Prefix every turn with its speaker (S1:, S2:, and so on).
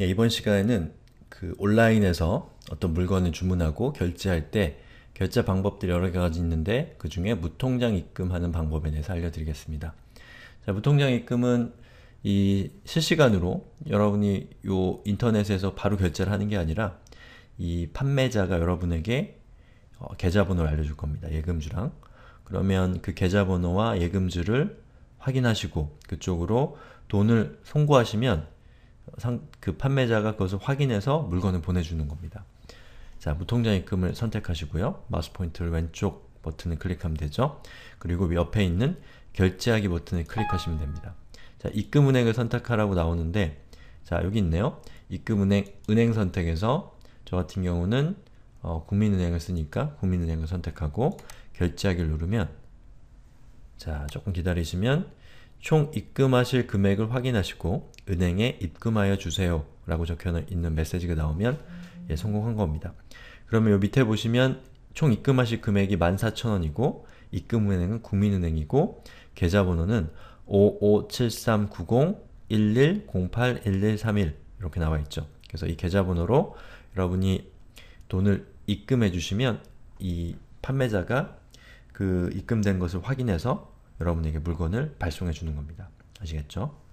S1: 예, 이번 시간에는 그 온라인에서 어떤 물건을 주문하고 결제할 때 결제 방법들이 여러 가지 있는데 그 중에 무통장 입금하는 방법에 대해서 알려드리겠습니다. 자, 무통장 입금은 이 실시간으로 여러분이 요 인터넷에서 바로 결제를 하는 게 아니라 이 판매자가 여러분에게 어, 계좌번호를 알려줄 겁니다. 예금주랑. 그러면 그 계좌번호와 예금주를 확인하시고 그쪽으로 돈을 송구하시면 그 판매자가 그것을 확인해서 물건을 보내주는 겁니다. 자, 무통장 입금을 선택하시고요. 마우스 포인트를 왼쪽 버튼을 클릭하면 되죠. 그리고 옆에 있는 결제하기 버튼을 클릭하시면 됩니다. 자, 입금은행을 선택하라고 나오는데 자, 여기 있네요. 입금은행 은행 선택에서 저 같은 경우는 어, 국민은행을 쓰니까 국민은행을 선택하고 결제하기를 누르면 자, 조금 기다리시면 총 입금하실 금액을 확인하시고 은행에 입금하여 주세요 라고 적혀있는 메시지가 나오면 예, 성공한 겁니다. 그러면 요 밑에 보시면 총 입금하실 금액이 14,000원이고 입금은행은 국민은행이고 계좌번호는 55739011081131 이렇게 나와있죠. 그래서 이 계좌번호로 여러분이 돈을 입금해 주시면 이 판매자가 그 입금된 것을 확인해서 여러분에게 물건을 발송해 주는 겁니다. 아시겠죠?